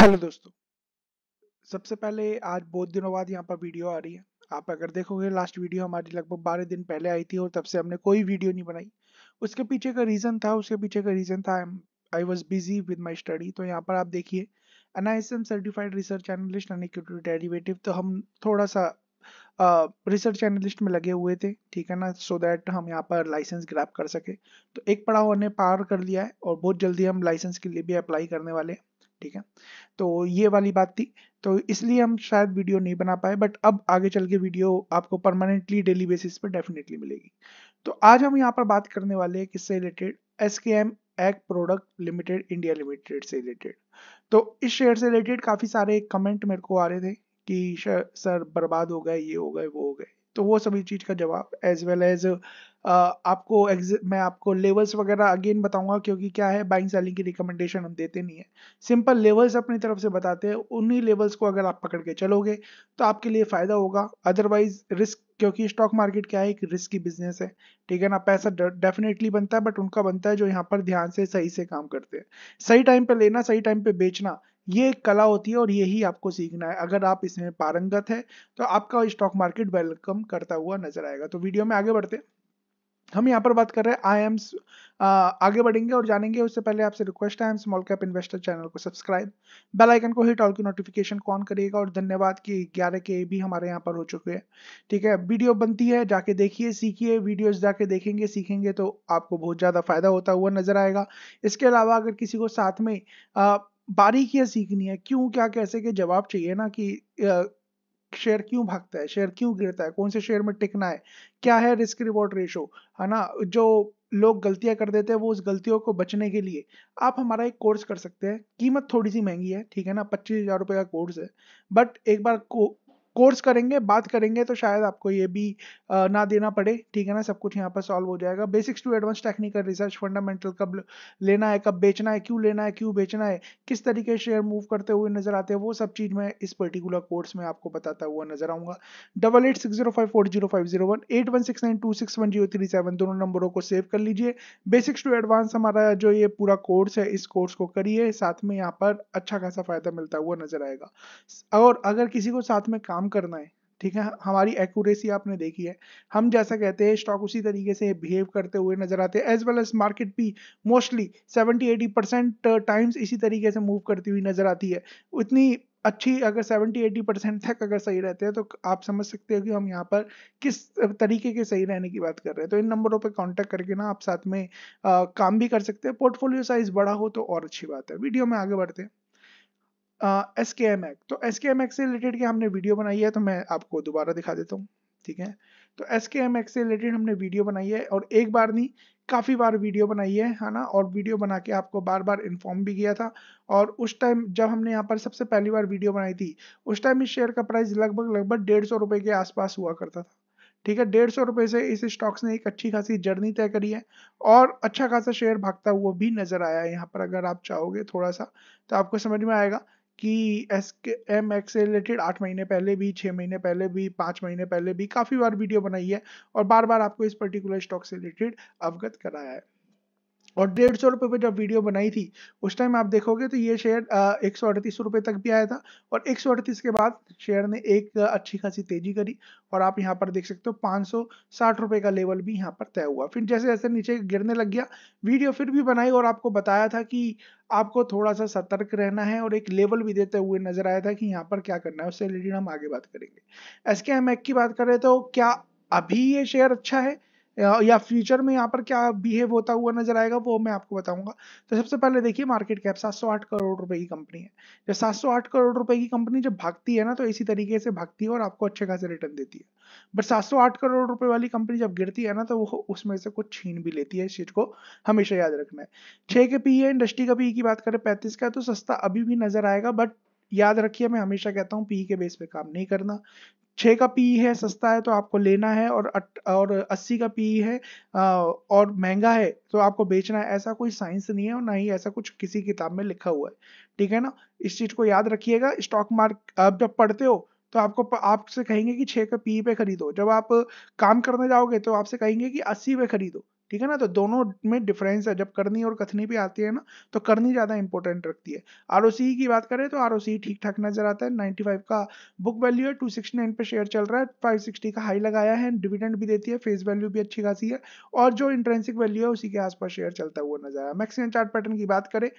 hello दोस्तों सबसे पहले आज बहुत दिनों बाद यहाँ पर वीडियो आ रही है आप अगर देखोगे लास्ट वीडियो हमारी लगभग बारह दिन पहले आई थी और तब से हमने कोई वीडियो नहीं बनाई उसके पीछे का रीज़न था उसके पीछे का रीज़न था I was busy with my study तो यहाँ पर आप देखिए N I S M certified research analyst derivative तो हम थोड़ा सा रिसर्च uh, में लगे हुए थे ठीक है ना सो so दैट हम यहाँ पर लाइसेंस ग्रैप कर सके तो एक पड़ाव हमने पार कर लिया है और बहुत जल्दी हम लाइसेंस के लिए भी अप्लाई करने वाले हैं ठीक है तो ये वाली बात थी तो इसलिए हम शायद वीडियो नहीं बना पाए बट अब आगे चल के वीडियो आपको परमानेंटली डेली बेसिस पे डेफिनेटली मिलेगी तो आज हम यहाँ पर बात करने वाले हैं किससे related S K M egg product limited India limited से रिलेटेड तो इस शेयर से रिलेटेड काफ़ी सारे कमेंट मेरे को आ रहे थे कि सर बर्बाद हो गए ये हो गए वो हो गए तो वो सभी चीज़ का जवाब एज वेल एज आपको मैं आपको लेवल्स वगैरह अगेन बताऊंगा क्योंकि क्या है बाइंग सेलिंग की रिकमेंडेशन हम देते नहीं है सिंपल लेवल्स अपनी तरफ से बताते हैं उन्हीं लेवल्स को अगर आप पकड़ के चलोगे तो आपके लिए फ़ायदा होगा अदरवाइज रिस्क क्योंकि स्टॉक मार्केट क्या है एक रिस्क की बिजनेस है ठीक है ना पैसा डेफिनेटली बनता है बट उनका बनता है जो यहाँ पर ध्यान से सही से काम करते हैं सही टाइम पर लेना सही टाइम पर बेचना ये एक कला होती है और यही आपको सीखना है अगर आप इसमें पारंगत है तो आपका स्टॉक मार्केट वेलकम करता हुआ नजर आएगा तो वीडियो में आगे बढ़ते हैं हम यहाँ पर बात कर रहे हैं आई एम्स आगे बढ़ेंगे और जानेंगे उससे पहले आपसे रिक्वेस्ट है I am small cap investor channel को सब्सक्राइब बेल आइकन को हिट ऑल की नोटिफिकेशन कौन ऑन करिएगा और धन्यवाद कि ग्यारह के भी हमारे यहाँ पर हो चुके हैं ठीक है वीडियो बनती है जाके देखिए सीखिए वीडियोस जाके देखेंगे सीखेंगे तो आपको बहुत ज़्यादा फायदा होता हुआ नजर आएगा इसके अलावा अगर किसी को साथ में बारीकियाँ सीखनी है क्यों क्या कैसे के जवाब चाहिए ना कि शेयर क्यों भागता है शेयर क्यों गिरता है कौन से शेयर में टिकना है क्या है रिस्क रिवॉर्ड रेशो है ना जो लोग गलतियां कर देते हैं वो उस गलतियों को बचने के लिए आप हमारा एक कोर्स कर सकते हैं कीमत थोड़ी सी महंगी है ठीक है ना पच्चीस हजार रुपये का कोर्स है बट एक बार को कोर्स करेंगे बात करेंगे तो शायद आपको ये भी ना देना पड़े ठीक है ना सब कुछ यहाँ पर सॉल्व हो जाएगा basics to advance technical research fundamental कब लेना है कब बेचना है क्यों लेना है क्यों बेचना है किस तरीके शेयर मूव करते हुए नजर आते हैं वो सब चीज़ मैं इस पर्टिकुलर कोर्स में आपको बताता हुआ नजर आऊंगा double eight six zero five four zero five zero one eight one six nine two six one zero three seven दोनों नंबरों को सेव कर लीजिए बेसिक्स टू एडवांस हमारा जो ये पूरा कोर्स है इस कोर्स को करिए साथ में यहाँ पर अच्छा खासा फायदा मिलता हुआ नजर आएगा और अगर किसी को साथ में काम करना है ठीक है हमारी एक्यूरेसी आपने देखी है हम जैसा कहते हैं स्टॉक उसी तरीके से बिहेव करते हुए नजर आते हैं एज वेल एज मार्केट भी मोस्टली 70-80 परसेंट टाइम्स इसी तरीके से मूव करती हुई नजर आती है इतनी अच्छी अगर 70-80 परसेंट तक अगर सही रहते हैं तो आप समझ सकते हो कि हम यहाँ पर किस तरीके के सही रहने की बात कर रहे हैं तो इन नंबरों पर कॉन्टेक्ट करके ना आप साथ में आ, काम भी कर सकते हैं पोर्टफोलियो साइज बड़ा हो तो और अच्छी बात है वीडियो में आगे बढ़ते हैं एस के एम एक्ट तो एस के एम एक्ट से रिलेटेड की हमने वीडियो बनाई है तो मैं आपको दोबारा दिखा देता हूँ ठीक है तो एस के एम एक्ट से रिलेटेड हमने वीडियो बनाई है और एक बार नहीं काफ़ी बार वीडियो बनाई है है ना और वीडियो बना के आपको बार बार इन्फॉर्म भी किया था और उस टाइम जब हमने यहाँ पर सबसे पहली बार वीडियो बनाई थी उस टाइम इस शेयर का प्राइस लगभग लगभग डेढ़ सौ रुपये के आसपास हुआ करता था ठीक है डेढ़ सौ रुपये से इस स्टॉक्स ने एक अच्छी खासी जर्नी तय करी है और अच्छा खासा शेयर भागता हुआ भी नजर आया है यहाँ पर अगर आप चाहोगे थोड़ा सा तो आपको समझ में आएगा कि एस के एम एक्स से रिलेटेड आठ महीने पहले भी छः महीने पहले भी पाँच महीने पहले भी काफ़ी बार वीडियो बनाई है और बार बार आपको इस पर्टिकुलर स्टॉक से रिलेटेड अवगत कराया है और डेढ़ सौ रुपये पर जब वीडियो बनाई थी उस टाइम आप देखोगे तो ये शेयर एक सौ अड़तीस रुपये तक भी आया था और एक सौ अड़तीस के बाद शेयर ने एक अच्छी खासी तेजी करी और आप यहाँ पर देख सकते हो पाँच सौ साठ रुपये का लेवल भी यहाँ पर तय हुआ फिर जैसे जैसे नीचे गिरने लग गया वीडियो फिर भी बनाई और आपको बताया था कि आपको थोड़ा सा सतर्क रहना है और एक लेवल भी देते हुए नजर आया था कि यहाँ पर क्या करना है उससे रिलेटेड हम आगे बात करेंगे एस के एम की बात करें तो क्या अभी ये शेयर अच्छा है या फ्यूचर में यहाँ पर क्या बिहेव होता हुआ नजर आएगा वो मैं आपको बताऊंगा तो सबसे पहले देखिए मार्केट कैप 708 करोड़ रुपए की कंपनी है जब 708 करोड़ रुपए की कंपनी जब भागती है ना तो इसी तरीके से भागती है और आपको अच्छे खासे रिटर्न देती है बट 708 करोड़ रुपए वाली कंपनी जब गिरती है ना तो वो उसमें से कुछ छीन भी लेती है इस चीज को हमेशा याद रखना है छह के पी इंडस्ट्री e का पी e की बात करें पैंतीस का तो सस्ता अभी भी नजर आएगा बट याद रखिए मैं हमेशा कहता हूँ पी के बेस पे काम नहीं करना छः का पी है सस्ता है तो आपको लेना है और अट, और अस्सी का पी है और महंगा है तो आपको बेचना है ऐसा कोई साइंस नहीं है और ना ही ऐसा कुछ किसी किताब में लिखा हुआ है ठीक है ना इस चीज़ को याद रखिएगा स्टॉक मार्केट आप जब पढ़ते हो तो आपको आपसे कहेंगे कि छः का पी पे खरीदो जब आप काम करने जाओगे तो आपसे कहेंगे कि अस्सी पे खरीदो ठीक है ना तो दोनों में डिफरेंस है जब करनी और कथनी भी आती है ना तो करनी ज़्यादा इंपॉर्टेंट रखती है आर की बात करें तो आर ठीक ठाक नजर आता है 95 का बुक वैल्यू है टू पे शेयर चल रहा है 560 का हाई लगाया है डिविडेंड भी देती है फेस वैल्यू भी अच्छी खासी है और जो इंट्रेंसिक वैल्यू है उसी के आसपास शेयर चलता हुआ नजर आया मैक्सिमम चार्ट पैटर्न की बात करें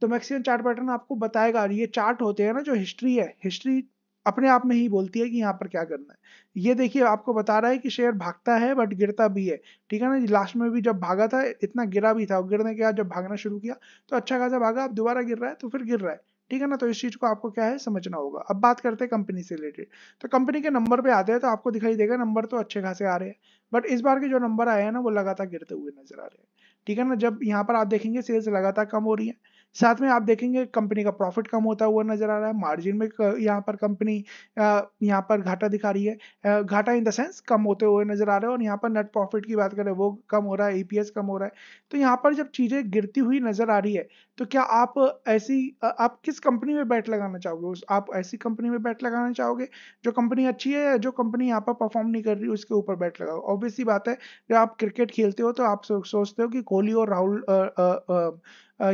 तो मैक्सिमम चार्ट पैटर्न आपको बताएगा ये चार्ट होते हैं ना जो हिस्ट्री है हिस्ट्री अपने आप में ही बोलती है कि यहाँ पर क्या करना है ये देखिए आपको बता रहा है कि शेयर भागता है बट गिरता भी है ठीक है ना लास्ट में भी जब भागा था इतना गिरा भी था गिरने के बाद जब भागना शुरू किया तो अच्छा खासा भागा अब दोबारा गिर रहा है तो फिर गिर रहा है ठीक है ना तो इस चीज को आपको क्या है समझना होगा अब बात करते हैं कंपनी से रिलेटेड तो कंपनी के नंबर पे आते हैं तो आपको दिखाई देगा नंबर तो अच्छे खासे आ रहे हैं बट इस बार के जो नंबर आए हैं ना वो लगातार गिरते हुए नजर आ रहे हैं ठीक है ना जब यहाँ पर आप देखेंगे सेल्स लगातार कम हो रही है साथ में आप देखेंगे कंपनी का प्रॉफिट कम होता हुआ नजर आ रहा है मार्जिन में यहाँ पर कंपनी यहाँ पर घाटा दिखा रही है घाटा इन द सेंस कम होते हुए नजर आ रहा है और यहाँ पर नेट प्रॉफिट की बात करें वो कम हो रहा है ईपीएस e कम हो रहा है तो यहाँ पर जब चीजें गिरती हुई नजर आ रही है तो क्या आप ऐसी आप किस कंपनी में बैट लगाना चाहोगे उस आप ऐसी कंपनी में बैट लगाना चाहोगे जो कंपनी अच्छी है या जो कंपनी यहाँ पर परफॉर्म नहीं कर रही उसके ऊपर बैट लगाओ ऑब्वियसली बात है जब आप क्रिकेट खेलते हो तो आप सोचते हो कि कोहली और राहुल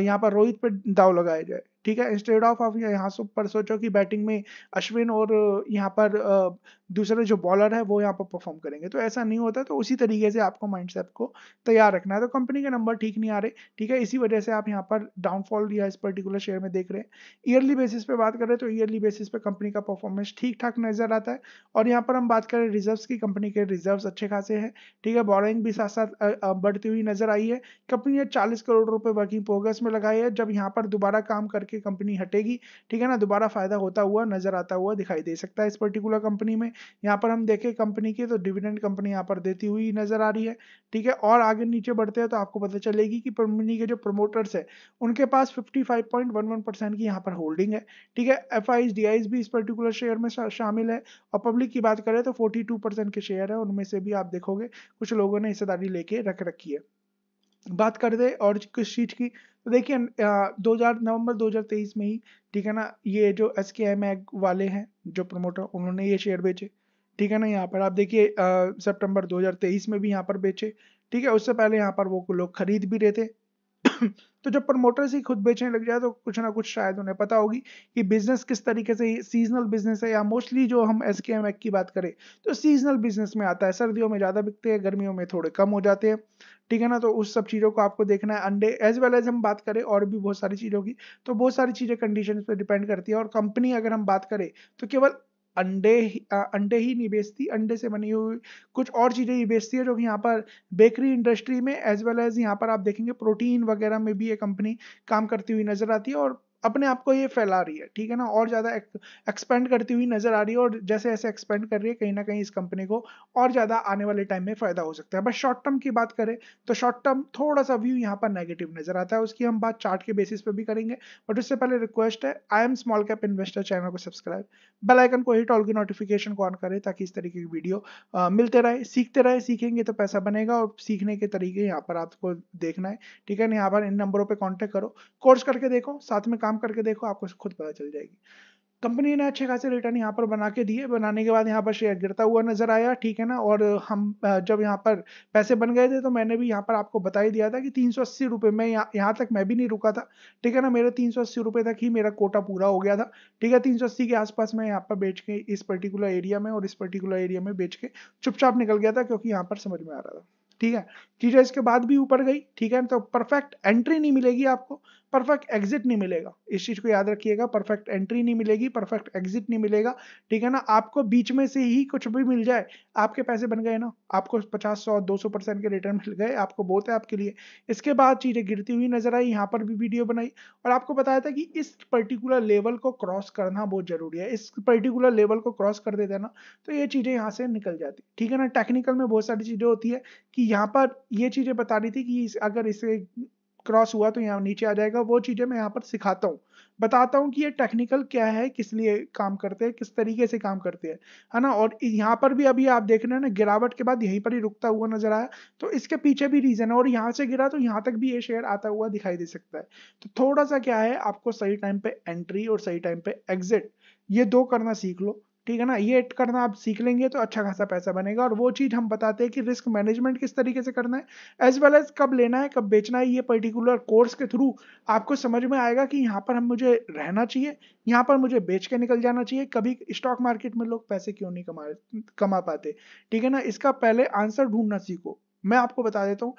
यहाँ पर रोहित पर दाव लगाया जाए ठीक है इंस्टेड ऑफ आप यहाँ से पर सोचो कि बैटिंग में अश्विन और यहाँ पर दूसरे जो बॉलर है वो यहाँ पर परफॉर्म करेंगे तो ऐसा नहीं होता तो उसी तरीके से आपको माइंडसेट को तैयार रखना है तो कंपनी के नंबर ठीक नहीं आ रहे ठीक है इसी वजह से आप यहाँ पर डाउनफॉल या इस पर्टिकुलर शेयर में देख रहे हैं ईयरली बेसिस पे बात करें तो ईयरली बेसिस पे कंपनी का परफॉर्मेंस ठीक ठाक नजर आता है और यहाँ पर हम बात करें रिजर्व्स की कंपनी के रिजर्व्स अच्छे खासे हैं ठीक है बॉलिंग भी साथ साथ बढ़ती हुई नजर आई है कंपनी ने चालीस करोड़ रुपए वर्किंग प्रोग्रेस में लगाई है जब यहाँ पर दोबारा काम करके करके कंपनी हटेगी ठीक है ना दोबारा फायदा होता हुआ नजर आता हुआ दिखाई दे सकता है इस पर्टिकुलर कंपनी में यहाँ पर हम देखें कंपनी के तो डिविडेंड कंपनी यहाँ पर देती हुई नजर आ रही है ठीक है और आगे नीचे बढ़ते हैं तो आपको पता चलेगी कि कंपनी के जो प्रमोटर्स है उनके पास फिफ्टी की यहाँ पर होल्डिंग है ठीक है एफ आई भी इस पर्टिकुलर शेयर में शामिल है और पब्लिक की बात करें तो फोर्टी के शेयर है उनमें से भी आप देखोगे कुछ लोगों ने हिस्सेदारी लेके रख रखी है बात कर दे और किस चीज़ की तो देखिए दो हजार नवम्बर 2023 में ही ठीक है ना ये जो एस के एम एग वाले हैं जो प्रमोटर उन्होंने ये शेयर बेचे ठीक है ना यहाँ पर आप देखिए सितंबर 2023 में भी यहाँ पर बेचे ठीक है उससे पहले यहाँ पर वो लोग खरीद भी रहे थे तो जब प्रमोटर्स ही खुद बेचने लग जाए तो कुछ ना कुछ शायद उन्हें पता होगी कि बिजनेस किस तरीके से सीजनल बिजनेस है या मोस्टली जो हम एस के एम एक्ट की बात करें तो सीजनल बिजनेस में आता है सर्दियों में ज़्यादा बिकते हैं गर्मियों में थोड़े कम हो जाते हैं ठीक है ना तो उस सब चीज़ों को आपको देखना है अंडे एज वेल एज हम बात करें और भी बहुत सारी चीज़ों की तो बहुत सारी चीज़ें कंडीशन पर डिपेंड करती है और कंपनी अगर हम बात करें तो केवल अंडे अंडे ही नहीं बेचती अंडे से बनी हुई कुछ और चीज़ें ही बेचती है जो कि यहाँ पर बेकरी इंडस्ट्री में एज वेल एज यहाँ पर आप देखेंगे प्रोटीन वगैरह में भी ये कंपनी काम करती हुई नज़र आती है और अपने आप को ये फैला रही है ठीक है ना और ज़्यादा एक्सपेंड करती हुई नज़र आ रही है और जैसे ऐसे एक्सपेंड कर रही है कहीं ना कहीं इस कंपनी को और ज़्यादा आने वाले टाइम में फ़ायदा हो सकता है बस शॉर्ट टर्म की बात करें तो शॉर्ट टर्म थोड़ा सा व्यू यहाँ पर नेगेटिव नज़र आता है उसकी हम बात चार्ट के बेसिस पर भी करेंगे बट उससे पहले रिक्वेस्ट है I am small cap investor channel को सब्सक्राइब बेलाइकन को ही टॉल की नोटिफिकेशन को ऑन करें ताकि इस तरीके की वीडियो मिलते रहे सीखते रहे सीखेंगे तो पैसा बनेगा और सीखने के तरीके यहाँ पर आपको देखना है ठीक है ना यहाँ पर इन नंबरों पर कॉन्टेक्ट करो कोर्स करके देखो साथ में काम काम करके देखो आपको खुद पता चल जाएगी कंपनी ने अच्छे खासे रिटर्न यहाँ पर बना के दिए बनाने के बाद यहाँ पर शेयर गिरता हुआ नजर आया ठीक है ना और हम जब यहाँ पर पैसे बन गए थे तो मैंने भी यहाँ पर आपको बता ही दिया था कि तीन सौ अस्सी रुपये में यहाँ यहाँ तक मैं भी नहीं रुका था ठीक है ना मेरे तीन सौ अस्सी रुपये तक ही मेरा कोटा पूरा हो गया था ठीक है तीन सौ अस्सी के आसपास मैं यहाँ पर बेच के इस पर्टिकुलर एरिया में और इस पर्टिकुलर एरिया में बेच के चुपचाप निकल गया था क्योंकि यहाँ पर समझ में आ रहा था ठीक है चीजें इसके बाद भी ऊपर गई ठीक है तो परफेक्ट एंट्री नहीं मिलेगी आपको परफेक्ट एग्जिट नहीं मिलेगा इस चीज़ को याद रखिएगा परफेक्ट एंट्री नहीं मिलेगी परफेक्ट एग्जिट नहीं मिलेगा ठीक है ना आपको बीच में से ही कुछ भी मिल जाए आपके पैसे बन गए ना आपको पचास सौ दो सौ परसेंट के रिटर्न मिल गए आपको बहुत है आपके लिए इसके बाद चीज़ें गिरती हुई नजर आई यहाँ पर भी वीडियो बनाई और आपको बताया था कि इस पर्टिकुलर लेवल को क्रॉस करना बहुत ज़रूरी है इस पर्टिकुलर लेवल को क्रॉस कर देते ना तो ये चीज़ें यहाँ से निकल जाती ठीक है ना टेक्निकल में बहुत सारी चीज़ें होती है कि यहाँ पर ये चीज़ें बता रही थी कि अगर इसे क्रॉस हुआ तो यहाँ नीचे आ जाएगा वो चीज़ें मैं यहाँ पर सिखाता हूँ बताता हूँ कि ये टेक्निकल क्या है किस लिए काम करते हैं किस तरीके से काम करते हैं है ना और यहाँ पर भी अभी आप देख रहे हैं ना गिरावट के बाद यहीं पर ही रुकता हुआ नजर आया तो इसके पीछे भी रीज़न है और यहाँ से गिरा तो यहाँ तक भी ये शेयर आता हुआ दिखाई दे सकता है तो थोड़ा सा क्या है आपको सही टाइम पे एंट्री और सही टाइम पे एग्जिट ये दो करना सीख लो ठीक है ना ये करना आप सीख लेंगे तो अच्छा खासा पैसा बनेगा और वो चीज़ हम बताते हैं कि रिस्क मैनेजमेंट किस तरीके से करना है एज वेल एज कब लेना है कब बेचना है ये पर्टिकुलर कोर्स के थ्रू आपको समझ में आएगा कि यहाँ पर हम मुझे रहना चाहिए यहाँ पर मुझे बेच के निकल जाना चाहिए कभी स्टॉक मार्केट में लोग पैसे क्यों नहीं कमा कमा पाते ठीक है ना इसका पहले आंसर ढूंढना सीखो मैं आपको बता देता हूँ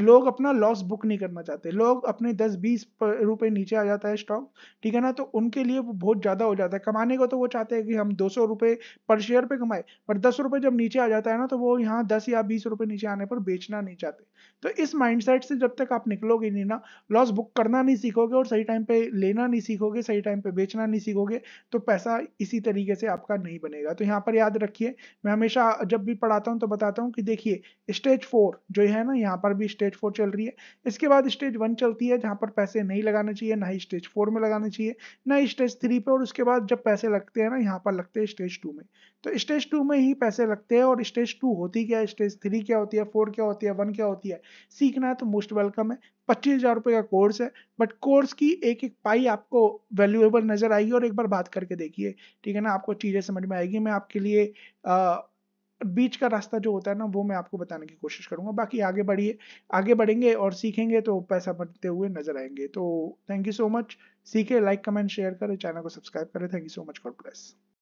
लोग अपना लॉस बुक नहीं करना चाहते लोग अपने दस बीस रुपए नीचे आ जाता है स्टॉक ठीक है ना तो उनके लिए वो बहुत ज़्यादा हो जाता है कमाने को तो वो चाहते हैं कि हम दो सौ रुपये पर शेयर पे कमाए पर दस रुपये जब नीचे आ जाता है ना तो वो यहाँ दस या बीस रुपये नीचे आने पर बेचना नहीं चाहते तो इस माइंड से जब तक आप निकलोगे नहीं ना लॉस बुक करना नहीं सीखोगे और सही टाइम पे लेना नहीं सीखोगे सही टाइम पे बेचना नहीं सीखोगे तो पैसा इसी तरीके से आपका नहीं बनेगा तो यहाँ पर याद रखिए मैं हमेशा जब भी पढ़ाता हूँ तो बताता हूँ कि देखिए स्टेज फोर जो है ना यहाँ पर भी स्टेज फोर चल रही है इसके बाद स्टेज वन चलती है जहाँ पर पैसे नहीं लगाने चाहिए ना ही स्टेज फोर में लगाने चाहिए ना ही स्टेज थ्री पे और उसके बाद जब पैसे लगते हैं ना यहाँ पर लगते हैं स्टेज टू में तो स्टेज टू में ही पैसे लगते हैं और स्टेज टू होती क्या है स्टेज थ्री क्या होती है फोर क्या होती है वन क्या होती है सीखना है तो मोस्ट वेलकम है पच्चीस हज़ार रुपये का कोर्स है बट कोर्स की एक एक पाई आपको वैल्यूएबल नज़र आएगी और एक बार बात करके देखिए ठीक है ना आपको चीज़ें समझ में आएगी मैं आपके लिए आ, बीच का रास्ता जो होता है ना वो मैं आपको बताने की कोशिश करूंगा बाकी आगे बढ़िए आगे बढ़ेंगे और सीखेंगे तो पैसा बनते हुए नजर आएंगे तो थैंक यू सो मच सीखे लाइक कमेंट शेयर करें चैनल को सब्सक्राइब करें thank you so much God bless